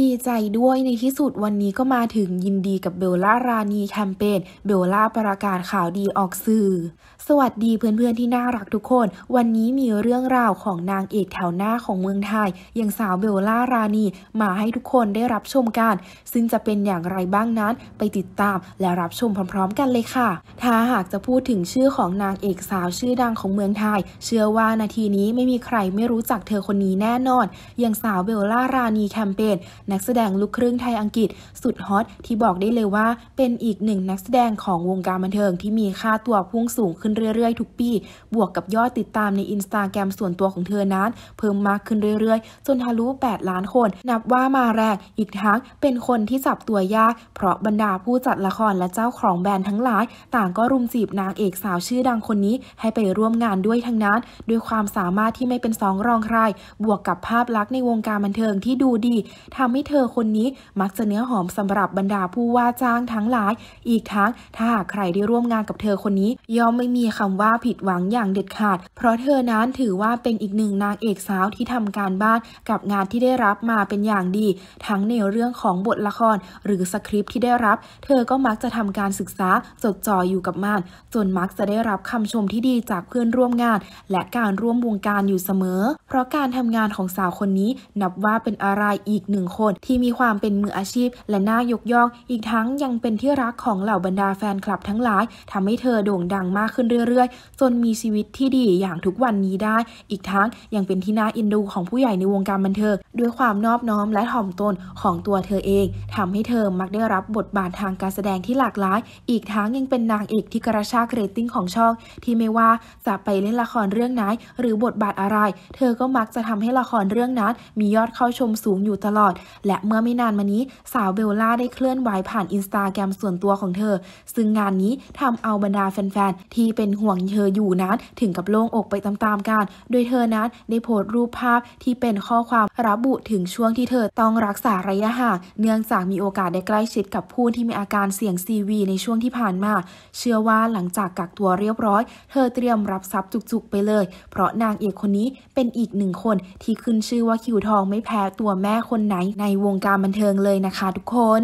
ดีใจด้วยในที่สุดวันนี้ก็มาถึงยินดีกับเบลล่าราณีแคมเปญเบลล่าประกาศข่าวดีออกสื่อ สวัสดีเพื่อน ๆ ที่น่ารักทุกคน วันนี้มีเรื่องราวของนางเอกแถวหน้าของเมืองไทยอย่างสาวเบลล่าราณีมาให้ทุกคนได้รับชมกัน ซึ่งจะเป็นอย่างไรบ้างนั้นไปติดตามและรับชมพร้อมๆกันเลยค่ะ ถ้าหากจะพูดถึงชื่อของนางเอกสาวชื่อดังของเมืองไทย เชื่อว่านาทีนี้ไม่มีใครไม่รู้จักเธอคนนี้แน่นอนอย่างสาวเบลล่าราณีแคมเปญนักแสดงลูกครึ่งไทยอังกฤษ สุดฮอตที่บอกได้เลยว่า เป็นอีกหนึ่งนักแสดงของวงการบันเทิงที่มีค่าตัวพุ่งสูงขึ้นเรื่อยๆทุกปี บวกกับยอดติดตามในอินสตาแกรมส่วนตัวของเธอนั้น เพิ่มมากขึ้นเรื่อยๆ จนทะลุ 8 ล้านคน นับว่ามาแรงอีกทั้งเป็นคนที่จับตัวยาก เพราะบรรดาผู้จัดละครและเจ้าของแบรนด์ทั้งหลาย ต่างก็รุมจีบนางเอกสาวชื่อดังคนนี้ให้ไปร่วมงานด้วยทั้งนั้น ด้วยความสามารถที่ไม่เป็นสองรองใครบวกกับภาพลักษณ์ในวงการบันเทิงที่ดูดีททำให้เธอคนนี้มักจะเนื้อหอมสำหรับบรรดาผู้ว่าจ้างทั้งหลาย อีกทั้ง ถ้าหากใครได้ร่วมงานกับเธอคนนี้ ย่อมไม่มีคำว่าผิดหวังอย่างเด็ดขาด เพราะเธอนั้นถือว่าเป็นอีกหนึ่งนางเอกสาวที่ทำการบ้านกับงานที่ได้รับมาเป็นอย่างดี ทั้งในเรื่องของบทละคร หรือสคริปต์ที่ได้รับ เธอก็มักจะทำการศึกษาจดจ่ออยู่กับมันจนมักจะได้รับคำชมที่ดีจากเพื่อนร่วมงาน และการร่วมวงการอยู่เสมอ เพราะการทำงานของสาวคนนี้นับว่าเป็นอะไรอีกหนึ่งคนที่มีความเป็นมืออาชีพและน่ายกย่อง อีกทั้งยังเป็นที่รักของเหล่าบรรดาแฟนคลับทั้งหลาย ทำให้เธอโด่งดังมากขึ้นเรื่อยๆ จนมีชีวิตที่ดีอย่างทุกวันนี้ได้ อีกทั้งยังเป็นที่น่าอินดูของผู้ใหญ่ในวงการบันเทิงด้วยความนอบน้อมและถ่อมตนของตัวเธอเอง ทำให้เธอมักได้รับบทบาททางการแสดงที่หลากหลาย อีกทั้งยังเป็นนางเอกที่กระชากเรตติ้งของช่อง ที่ไม่ว่าจะไปเล่นละครเรื่องไหน หรือบทบาทอะไร เธอก็มักจะทำให้ละครเรื่องนั้นมียอดเข้าชมสูงอยู่ตลอดและเมื่อไม่นานมานี้สาวเบลล่าได้เคลื่อนไหวผ่านอินสตาแกรมส่วนตัวของเธอ ซึ่งงานนี้ทำเอาบรรดาแฟนๆที่เป็นห่วงเธออยู่นั้น ถึงกับโล่งอกไปตามๆกัน โดยเธอนั้นได้โพสต์รูปภาพที่เป็นข้อความระบุถึงช่วงที่เธอต้องรักษาระยะห่างเนื่องจากมีโอกาสได้ใกล้ชิดกับผู้ที่มีอาการเสี่ยงซีวีในช่วงที่ผ่านมาเชื่อว่าหลังจากกักตัวเรียบร้อย เธอเตรียมรับทรัพย์จุกๆไปเลย เพราะนางเอกคนนี้เป็นอีกหนึ่งคนที่ขึ้นชื่อว่าคิวทองไม่แพ้ตัวแม่คนไหนในวงการบันเทิงเลยนะคะทุกคน